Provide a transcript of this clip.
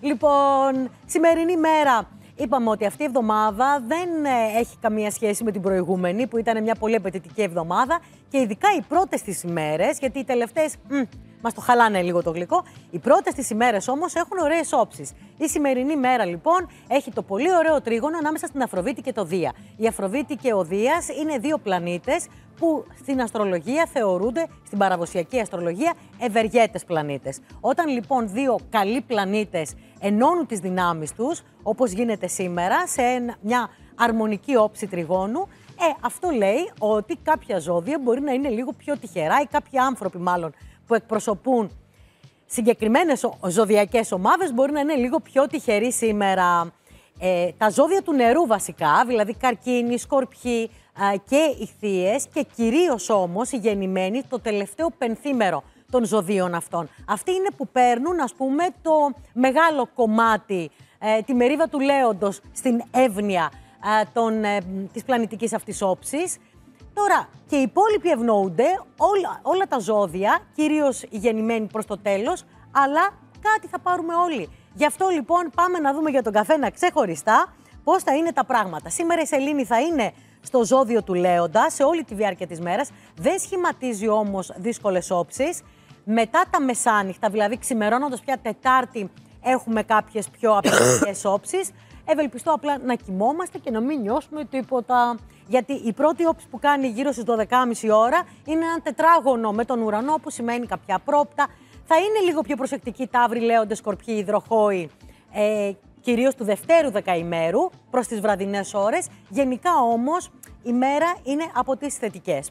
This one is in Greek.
Λοιπόν, σημερινή μέρα. Είπαμε ότι αυτή η εβδομάδα δεν ε, έχει καμία σχέση με την προηγούμενη, που ήταν μια πολύ απαιτητική εβδομάδα και ειδικά οι πρώτες τις ημέρε γιατί οι τελευταίες μας το χαλάνε λίγο το γλυκό. Οι πρώτες τι ημέρες όμως έχουν ωραίες όψεις. Η σημερινή μέρα λοιπόν έχει το πολύ ωραίο τρίγωνο ανάμεσα στην Αφροδίτη και το Δία. Η Αφροδίτη και ο Δίας είναι δύο πλανήτες που στην αστρολογία θεωρούνται, στην παραδοσιακή αστρολογία, ευεργέτες πλανήτες. Όταν λοιπόν δύο καλοί πλανήτες ενώνουν τις δυνάμεις τους, όπως γίνεται σήμερα, σε μια αρμονική όψη τριγώνου, ε, αυτό λέει ότι κάποια ζώδια μπορεί να είναι λίγο πιο τυχερά ή κάποιοι άνθρωποι μάλλον που εκπροσωπούν συγκεκριμένες ζωδιακές ομάδες μπορεί να είναι λίγο πιο τυχεροί σήμερα. Ε, τα ζώδια του νερού βασικά, δηλαδή καρκίνοι, σκορπιοί και θείες, και κυρίως όμως οι γεννημένοι το τελευταίο πενθήμερο των ζωδίων αυτών. Αυτοί είναι που παίρνουν ας πούμε το μεγάλο κομμάτι, ε, τη μερίδα του λέοντος στην εύνοια των, ε, της πλανητικής αυτής όψης. Τώρα, και οι υπόλοιποι ευνοούνται, όλα, όλα τα ζώδια, κυρίως γεννημένοι προς το τέλος, αλλά κάτι θα πάρουμε όλοι. Γι' αυτό λοιπόν πάμε να δούμε για τον καθένα ξεχωριστά πώς θα είναι τα πράγματα. Σήμερα η Σελήνη θα είναι στο ζώδιο του Λέοντα σε όλη τη διάρκεια της μέρας. Δεν σχηματίζει όμως δύσκολες όψεις. Μετά τα μεσάνυχτα, δηλαδή ξημερώνοντας πια Τετάρτη, έχουμε κάποιες πιο απαιτητικέ όψεις. Ευελπιστώ απλά να κοιμόμαστε και να μην νιώσουμε τίποτα. Γιατί η πρώτη όψη που κάνει γύρω στις 12.30 ώρα είναι ένα τετράγωνο με τον ουρανό που σημαίνει κάποια πρόπτα. Θα είναι λίγο πιο προσεκτική ταύρη λέοντες σκορπιοί υδροχόοι, ε, κυρίως του Δευτέρου δεκαημέρου προς τις βραδινές ώρες. Γενικά όμως η μέρα είναι από τις θετικές.